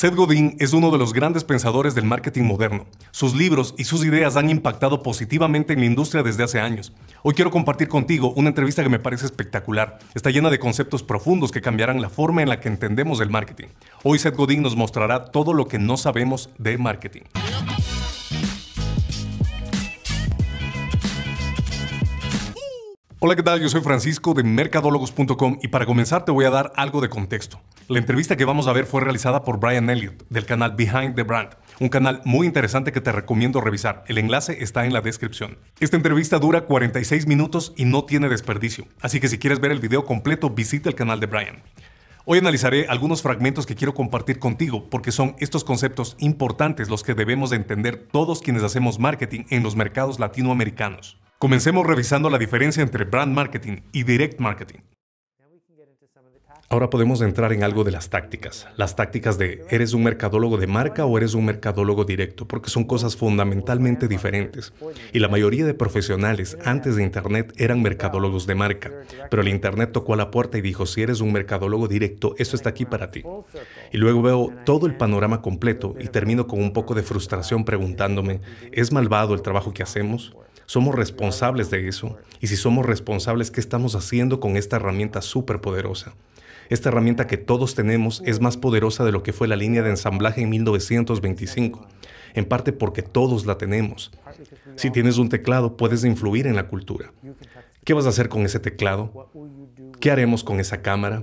Seth Godin es uno de los grandes pensadores del marketing moderno. Sus libros y sus ideas han impactado positivamente en la industria desde hace años. Hoy quiero compartir contigo una entrevista que me parece espectacular. Está llena de conceptos profundos que cambiarán la forma en la que entendemos el marketing. Hoy Seth Godin nos mostrará todo lo que no sabemos de marketing. Hola, ¿qué tal? Yo soy Francisco de mercadólogos.com y para comenzar te voy a dar algo de contexto. La entrevista que vamos a ver fue realizada por Brian Elliott del canal Behind the Brand, un canal muy interesante que te recomiendo revisar. El enlace está en la descripción. Esta entrevista dura 46 minutos y no tiene desperdicio, así que si quieres ver el video completo visita el canal de Brian. Hoy analizaré algunos fragmentos que quiero compartir contigo porque son estos conceptos importantes los que debemos entender todos quienes hacemos marketing en los mercados latinoamericanos. Comencemos revisando la diferencia entre brand marketing y direct marketing. Ahora podemos entrar en algo de las tácticas. Las tácticas de eres un mercadólogo de marca o eres un mercadólogo directo, porque son cosas fundamentalmente diferentes. Y la mayoría de profesionales antes de Internet eran mercadólogos de marca, pero el Internet tocó a la puerta y dijo, si eres un mercadólogo directo, eso está aquí para ti. Y luego veo todo el panorama completo y termino con un poco de frustración preguntándome, ¿es malvado el trabajo que hacemos? Somos responsables de eso. Y si somos responsables, ¿qué estamos haciendo con esta herramienta súper poderosa? Esta herramienta que todos tenemos es más poderosa de lo que fue la línea de ensamblaje en 1925, en parte porque todos la tenemos. Si tienes un teclado, puedes influir en la cultura. ¿Qué vas a hacer con ese teclado? ¿Qué haremos con esa cámara?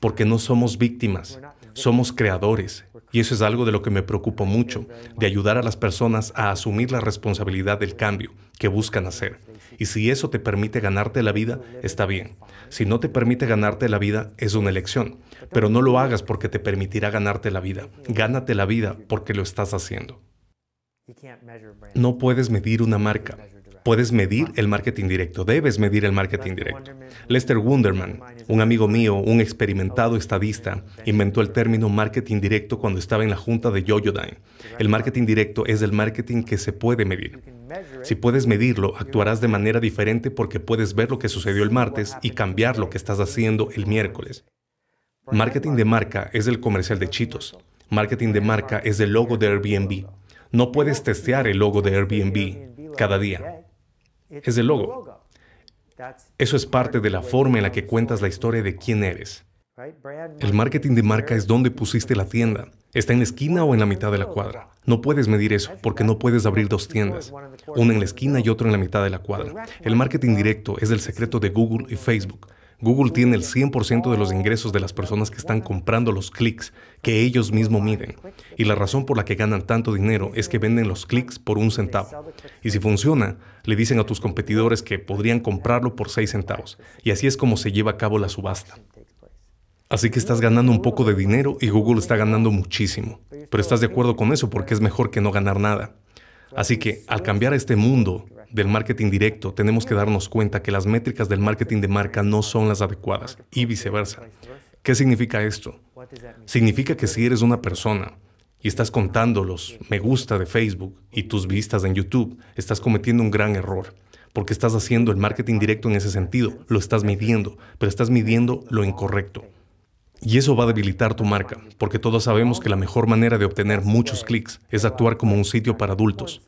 Porque no somos víctimas, somos creadores. Y eso es algo de lo que me preocupo mucho, de ayudar a las personas a asumir la responsabilidad del cambio que buscan hacer. Y si eso te permite ganarte la vida, está bien. Si no te permite ganarte la vida, es una elección. Pero no lo hagas porque te permitirá ganarte la vida. Gánate la vida porque lo estás haciendo. No puedes medir una marca. Puedes medir el marketing directo, debes medir el marketing directo. Lester Wunderman, un amigo mío, un experimentado estadista, inventó el término marketing directo cuando estaba en la junta de Yoyodyne. El marketing directo es el marketing que se puede medir. Si puedes medirlo, actuarás de manera diferente porque puedes ver lo que sucedió el martes y cambiar lo que estás haciendo el miércoles. Marketing de marca es el comercial de Chitos. Marketing de marca es el logo de Airbnb. No puedes testear el logo de Airbnb cada día es el logo. Eso es parte de la forma en la que cuentas la historia de quién eres. El marketing de marca es dónde pusiste la tienda. Está en la esquina o en la mitad de la cuadra. No puedes medir eso porque no puedes abrir dos tiendas, una en la esquina y otra en la mitad de la cuadra. El marketing directo es el secreto de Google y Facebook. Google tiene el 100% de los ingresos de las personas que están comprando los clics que ellos mismos miden. Y la razón por la que ganan tanto dinero es que venden los clics por un centavo. Y si funciona, le dicen a tus competidores que podrían comprarlo por seis centavos. Y así es como se lleva a cabo la subasta. Así que estás ganando un poco de dinero y Google está ganando muchísimo. Pero estás de acuerdo con eso porque es mejor que no ganar nada. Así que al cambiar este mundo, del marketing directo, tenemos que darnos cuenta que las métricas del marketing de marca no son las adecuadas y viceversa. ¿Qué significa esto? Significa que si eres una persona y estás contando los me gusta de Facebook y tus vistas en YouTube, estás cometiendo un gran error porque estás haciendo el marketing directo en ese sentido, lo estás midiendo, pero estás midiendo lo incorrecto. Y eso va a debilitar tu marca, porque todos sabemos que la mejor manera de obtener muchos clics es actuar como un sitio para adultos,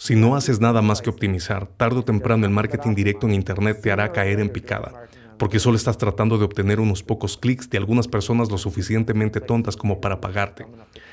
si no haces nada más que optimizar, tarde o temprano el marketing directo en Internet te hará caer en picada, porque solo estás tratando de obtener unos pocos clics de algunas personas lo suficientemente tontas como para pagarte.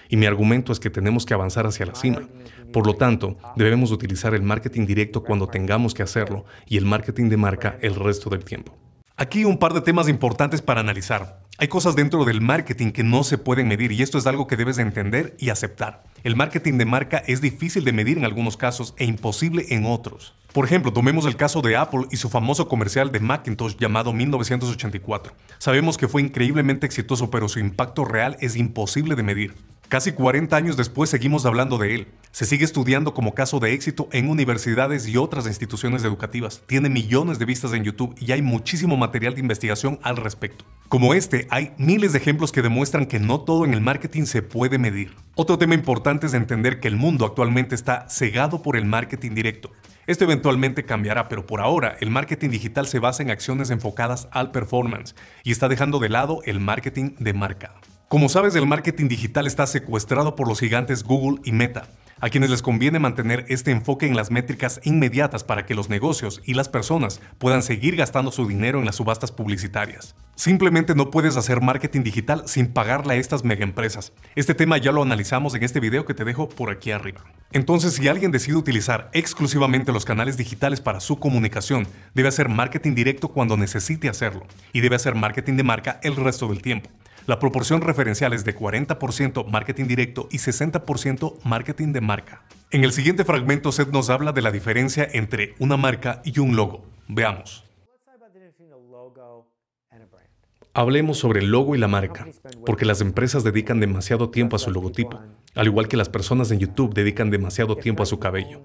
Y mi argumento es que tenemos que avanzar hacia la cima. Por lo tanto, debemos utilizar el marketing directo cuando tengamos que hacerlo y el marketing de marca el resto del tiempo. Aquí un par de temas importantes para analizar. Hay cosas dentro del marketing que no se pueden medir y esto es algo que debes entender y aceptar. El marketing de marca es difícil de medir en algunos casos e imposible en otros. Por ejemplo, tomemos el caso de Apple y su famoso comercial de Macintosh llamado 1984. Sabemos que fue increíblemente exitoso, pero su impacto real es imposible de medir. Casi 40 años después seguimos hablando de él. Se sigue estudiando como caso de éxito en universidades y otras instituciones educativas. Tiene millones de vistas en YouTube y hay muchísimo material de investigación al respecto. Como este, hay miles de ejemplos que demuestran que no todo en el marketing se puede medir. Otro tema importante es entender que el mundo actualmente está cegado por el marketing directo. Esto eventualmente cambiará, pero por ahora el marketing digital se basa en acciones enfocadas al performance y está dejando de lado el marketing de marca. Como sabes, el marketing digital está secuestrado por los gigantes Google y Meta, a quienes les conviene mantener este enfoque en las métricas inmediatas para que los negocios y las personas puedan seguir gastando su dinero en las subastas publicitarias. Simplemente no puedes hacer marketing digital sin pagarle a estas megaempresas. Este tema ya lo analizamos en este video que te dejo por aquí arriba. Entonces, si alguien decide utilizar exclusivamente los canales digitales para su comunicación, debe hacer marketing directo cuando necesite hacerlo y debe hacer marketing de marca el resto del tiempo. La proporción referencial es de 40% marketing directo y 60% marketing de marca. En el siguiente fragmento, Seth nos habla de la diferencia entre una marca y un logo. Veamos. Hablemos sobre el logo y la marca, porque las empresas dedican demasiado tiempo a su logotipo, al igual que las personas en YouTube dedican demasiado tiempo a su cabello.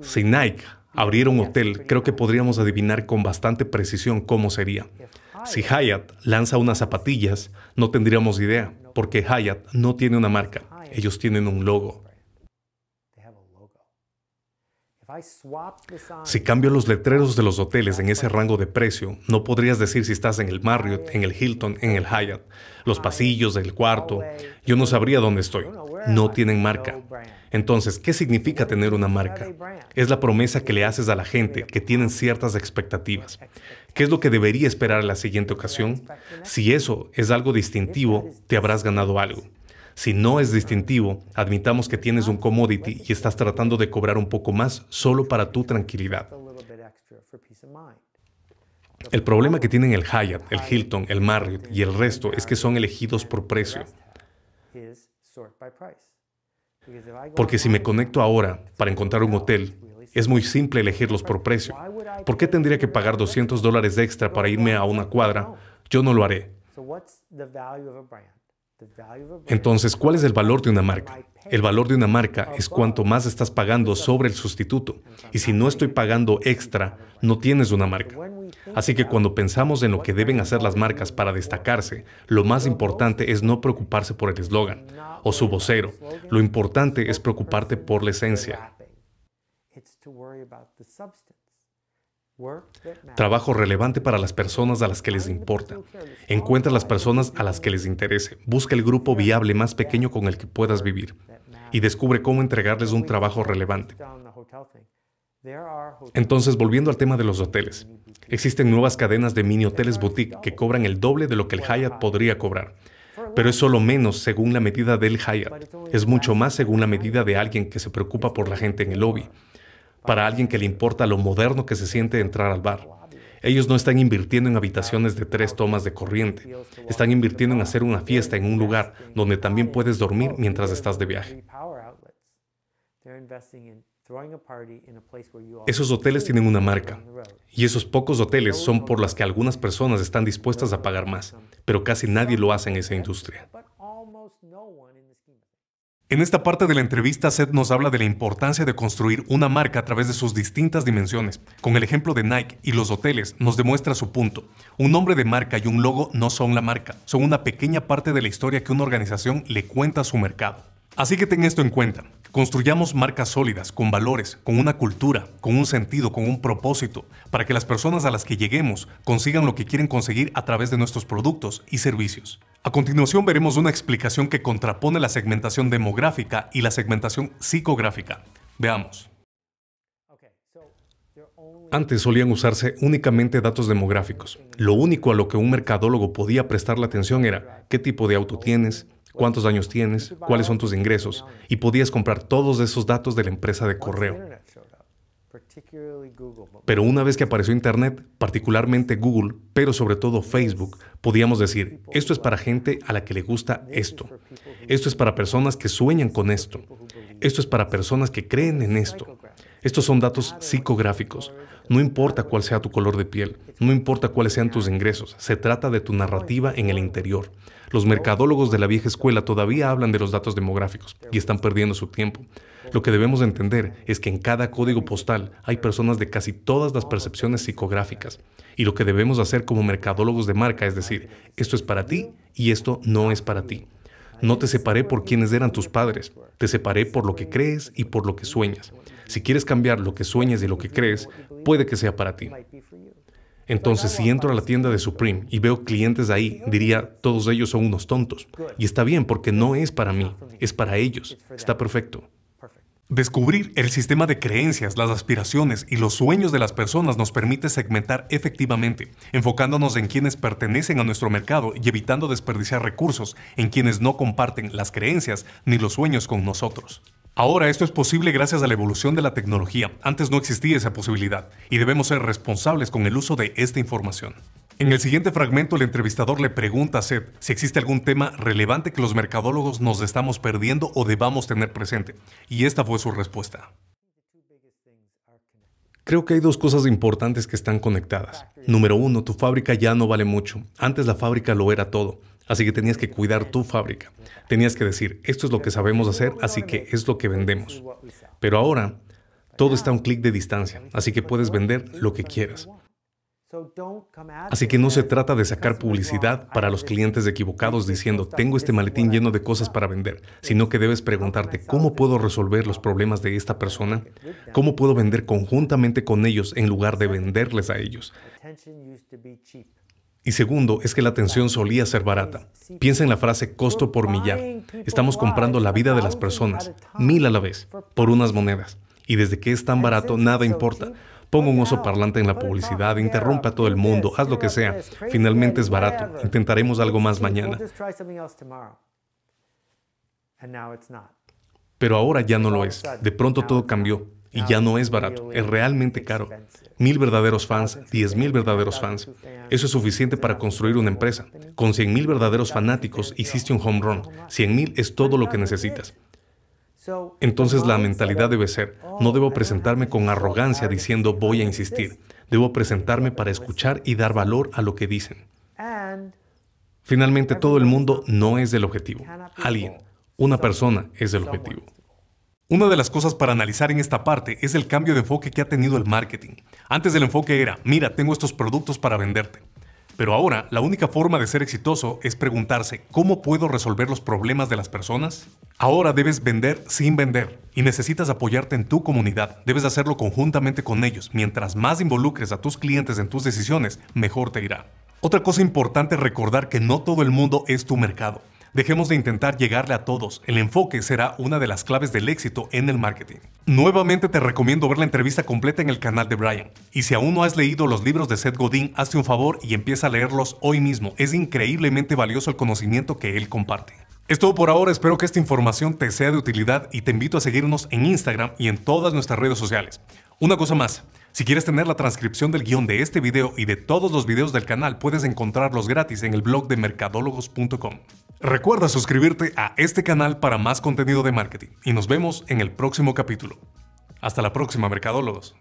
Si Nike abriera un hotel, creo que podríamos adivinar con bastante precisión cómo sería. Si Hyatt lanza unas zapatillas, no tendríamos idea, porque Hyatt no tiene una marca, ellos tienen un logo. Si cambio los letreros de los hoteles en ese rango de precio, no podrías decir si estás en el Marriott, en el Hilton, en el Hyatt, los pasillos del cuarto. Yo no sabría dónde estoy. No tienen marca. Entonces, ¿qué significa tener una marca? Es la promesa que le haces a la gente, que tienen ciertas expectativas. ¿Qué es lo que debería esperar a la siguiente ocasión? Si eso es algo distintivo, te habrás ganado algo. Si no es distintivo, admitamos que tienes un commodity y estás tratando de cobrar un poco más solo para tu tranquilidad. El problema que tienen el Hyatt, el Hilton, el Marriott y el resto es que son elegidos por precio. Porque si me conecto ahora para encontrar un hotel, es muy simple elegirlos por precio. ¿Por qué tendría que pagar 200 dólares extra para irme a una cuadra? Yo no lo haré. Entonces, ¿cuál es el valor de una marca? El valor de una marca es cuanto más estás pagando sobre el sustituto. Y si no estoy pagando extra, no tienes una marca. Así que cuando pensamos en lo que deben hacer las marcas para destacarse, lo más importante es no preocuparse por el eslogan o su vocero. Lo importante es preocuparte por la esencia. Trabajo relevante para las personas a las que les importa. Encuentra las personas a las que les interese. Busca el grupo viable más pequeño con el que puedas vivir y descubre cómo entregarles un trabajo relevante. Entonces, volviendo al tema de los hoteles, existen nuevas cadenas de mini hoteles boutique que cobran el doble de lo que el Hyatt podría cobrar, pero es solo menos según la medida del Hyatt, es mucho más según la medida de alguien que se preocupa por la gente en el lobby, para alguien que le importa lo moderno que se siente entrar al bar. Ellos no están invirtiendo en habitaciones de tres tomas de corriente, están invirtiendo en hacer una fiesta en un lugar donde también puedes dormir mientras estás de viaje. Esos hoteles tienen una marca, y esos pocos hoteles son por las que algunas personas están dispuestas a pagar más, pero casi nadie lo hace en esa industria. En esta parte de la entrevista, Seth nos habla de la importancia de construir una marca a través de sus distintas dimensiones. Con el ejemplo de Nike y los hoteles, nos demuestra su punto. Un nombre de marca y un logo no son la marca, son una pequeña parte de la historia que una organización le cuenta a su mercado. Así que ten esto en cuenta. Construyamos marcas sólidas, con valores, con una cultura, con un sentido, con un propósito, para que las personas a las que lleguemos consigan lo que quieren conseguir a través de nuestros productos y servicios. A continuación veremos una explicación que contrapone la segmentación demográfica y la segmentación psicográfica. Veamos. Antes solían usarse únicamente datos demográficos. Lo único a lo que un mercadólogo podía prestar la atención era qué tipo de auto tienes, cuántos años tienes, cuáles son tus ingresos, y podías comprar todos esos datos de la empresa de correo. Pero una vez que apareció Internet, particularmente Google, pero sobre todo Facebook, podíamos decir, esto es para gente a la que le gusta esto. Esto es para personas que sueñan con esto. Esto es para personas que creen en esto. Estos son datos psicográficos. No importa cuál sea tu color de piel, no importa cuáles sean tus ingresos, se trata de tu narrativa en el interior. Los mercadólogos de la vieja escuela todavía hablan de los datos demográficos y están perdiendo su tiempo. Lo que debemos entender es que en cada código postal hay personas de casi todas las percepciones psicográficas. Y lo que debemos hacer como mercadólogos de marca es decir, esto es para ti y esto no es para ti. No te separé por quienes eran tus padres, te separé por lo que crees y por lo que sueñas. Si quieres cambiar lo que sueñas y lo que crees, puede que sea para ti. Entonces, si entro a la tienda de Supreme y veo clientes ahí, diría, todos ellos son unos tontos. Y está bien, porque no es para mí, es para ellos. Está perfecto. Descubrir el sistema de creencias, las aspiraciones y los sueños de las personas nos permite segmentar efectivamente, enfocándonos en quienes pertenecen a nuestro mercado y evitando desperdiciar recursos en quienes no comparten las creencias ni los sueños con nosotros. Ahora esto es posible gracias a la evolución de la tecnología. Antes no existía esa posibilidad y debemos ser responsables con el uso de esta información. En el siguiente fragmento el entrevistador le pregunta a Seth si existe algún tema relevante que los mercadólogos nos estamos perdiendo o debamos tener presente. Y esta fue su respuesta. Creo que hay dos cosas importantes que están conectadas. Número uno, tu fábrica ya no vale mucho. Antes la fábrica lo era todo. Así que tenías que cuidar tu fábrica. Tenías que decir, esto es lo que sabemos hacer, así que es lo que vendemos. Pero ahora, todo está a un clic de distancia, así que puedes vender lo que quieras. Así que no se trata de sacar publicidad para los clientes equivocados diciendo, tengo este maletín lleno de cosas para vender, sino que debes preguntarte, ¿cómo puedo resolver los problemas de esta persona? ¿Cómo puedo vender conjuntamente con ellos en lugar de venderles a ellos? Y segundo, es que la atención solía ser barata. Piensa en la frase costo por millar. Estamos comprando la vida de las personas, mil a la vez, por unas monedas. Y desde que es tan barato, nada importa. Pongo un oso parlante en la publicidad, interrumpa a todo el mundo, haz lo que sea. Finalmente es barato. Intentaremos algo más mañana. Pero ahora ya no lo es. De pronto todo cambió. Y ya no es barato, es realmente caro. Mil verdaderos fans, diez mil verdaderos fans. Eso es suficiente para construir una empresa. Con cien mil verdaderos fanáticos hiciste un home run. Cien mil es todo lo que necesitas. Entonces la mentalidad debe ser, no debo presentarme con arrogancia diciendo voy a insistir. Debo presentarme para escuchar y dar valor a lo que dicen. Finalmente, todo el mundo no es el objetivo. Alguien, una persona es el objetivo. Una de las cosas para analizar en esta parte es el cambio de enfoque que ha tenido el marketing. Antes el enfoque era, mira, tengo estos productos para venderte. Pero ahora, la única forma de ser exitoso es preguntarse, ¿cómo puedo resolver los problemas de las personas? Ahora debes vender sin vender y necesitas apoyarte en tu comunidad. Debes hacerlo conjuntamente con ellos. Mientras más involucres a tus clientes en tus decisiones, mejor te irá. Otra cosa importante es recordar que no todo el mundo es tu mercado. Dejemos de intentar llegarle a todos. El enfoque será una de las claves del éxito en el marketing. Nuevamente te recomiendo ver la entrevista completa en el canal de Brian. Y si aún no has leído los libros de Seth Godin, hazte un favor y empieza a leerlos hoy mismo. Es increíblemente valioso el conocimiento que él comparte. Es todo por ahora, espero que esta información te sea de utilidad y te invito a seguirnos en Instagram y en todas nuestras redes sociales. Una cosa más, si quieres tener la transcripción del guión de este video y de todos los videos del canal, puedes encontrarlos gratis en el blog de mercadólogos.com. Recuerda suscribirte a este canal para más contenido de marketing y nos vemos en el próximo capítulo. Hasta la próxima, mercadólogos.